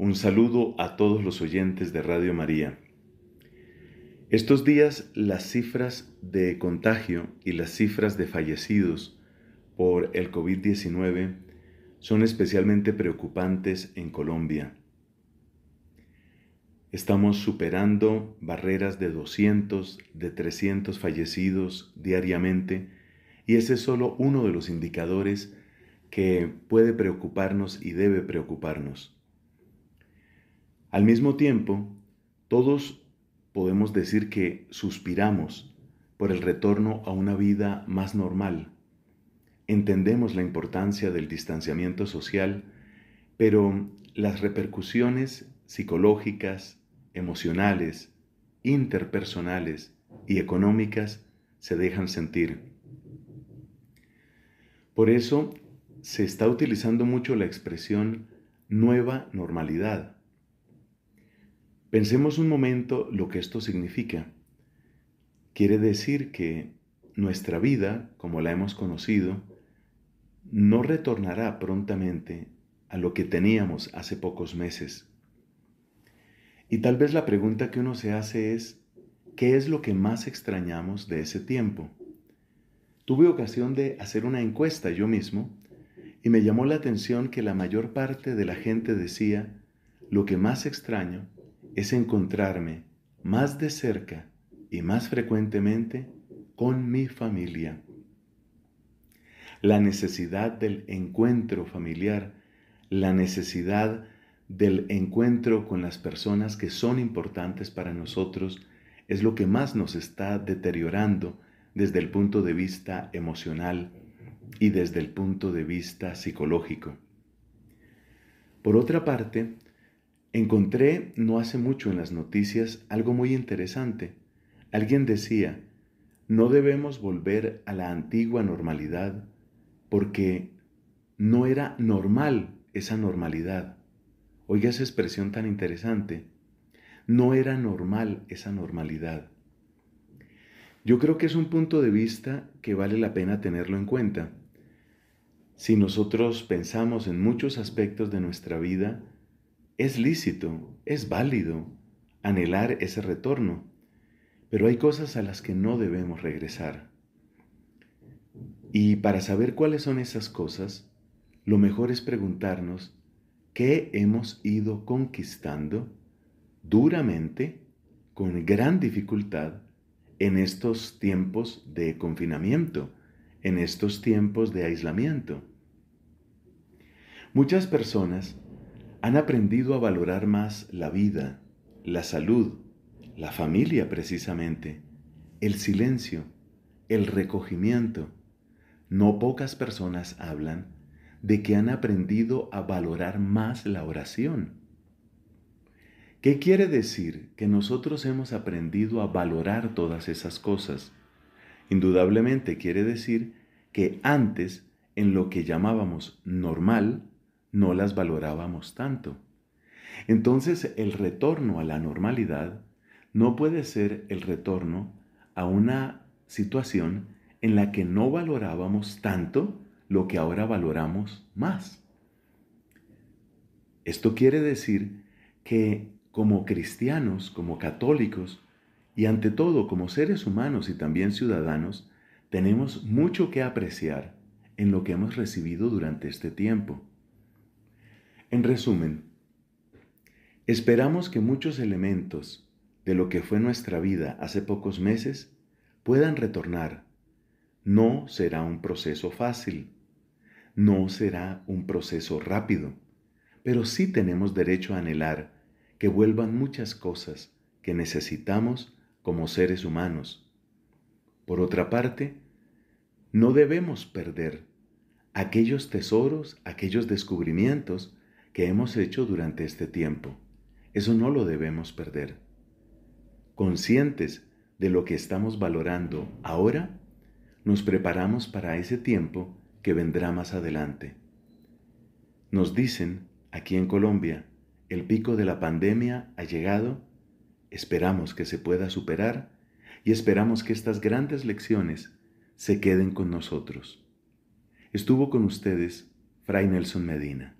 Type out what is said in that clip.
Un saludo a todos los oyentes de Radio María. Estos días las cifras de contagio y las cifras de fallecidos por el COVID-19 son especialmente preocupantes en Colombia. Estamos superando barreras de 200, de 300 fallecidos diariamente y ese es solo uno de los indicadores que puede preocuparnos y debe preocuparnos. Al mismo tiempo, todos podemos decir que suspiramos por el retorno a una vida más normal. Entendemos la importancia del distanciamiento social, pero las repercusiones psicológicas, emocionales, interpersonales y económicas se dejan sentir. Por eso se está utilizando mucho la expresión nueva normalidad Pensemos un momento lo que esto significa. Quiere decir que nuestra vida, como la hemos conocido, no retornará prontamente a lo que teníamos hace pocos meses. Y tal vez la pregunta que uno se hace es, ¿qué es lo que más extrañamos de ese tiempo? Tuve ocasión de hacer una encuesta yo mismo y me llamó la atención que la mayor parte de la gente decía, lo que más extraño es encontrarme más de cerca y más frecuentemente con mi familia. La necesidad del encuentro familiar, la necesidad del encuentro con las personas que son importantes para nosotros es lo que más nos está deteriorando desde el punto de vista emocional y desde el punto de vista psicológico. Por otra parte, Encontré no hace mucho en las noticias algo muy interesante. Alguien decía, no debemos volver a la antigua normalidad porque no era normal esa normalidad. Oiga esa expresión tan interesante. No era normal esa normalidad. Yo creo que es un punto de vista que vale la pena tenerlo en cuenta. Si nosotros pensamos en muchos aspectos de nuestra vida, es lícito, es válido anhelar ese retorno, pero hay cosas a las que no debemos regresar. Y para saber cuáles son esas cosas, lo mejor es preguntarnos qué hemos ido conquistando duramente, con gran dificultad, en estos tiempos de confinamiento, en estos tiempos de aislamiento. Muchas personas han aprendido a valorar más la vida, la salud, la familia precisamente, el silencio, el recogimiento. No pocas personas hablan de que han aprendido a valorar más la oración. ¿Qué quiere decir que nosotros hemos aprendido a valorar todas esas cosas? Indudablemente quiere decir que antes, en lo que llamábamos normal, no las valorábamos tanto. Entonces el retorno a la normalidad no puede ser el retorno a una situación en la que no valorábamos tanto lo que ahora valoramos más. Esto quiere decir que como cristianos, como católicos y ante todo como seres humanos y también ciudadanos, tenemos mucho que apreciar en lo que hemos recibido durante este tiempo. En resumen, esperamos que muchos elementos de lo que fue nuestra vida hace pocos meses puedan retornar. No será un proceso fácil, no será un proceso rápido, pero sí tenemos derecho a anhelar que vuelvan muchas cosas que necesitamos como seres humanos. Por otra parte, no debemos perder aquellos tesoros, aquellos descubrimientos que hemos hecho durante este tiempo. Eso no lo debemos perder. Conscientes de lo que estamos valorando ahora, nos preparamos para ese tiempo que vendrá más adelante. Nos dicen, aquí en Colombia, el pico de la pandemia ha llegado, esperamos que se pueda superar y esperamos que estas grandes lecciones se queden con nosotros. Estuvo con ustedes Fray Nelson Medina.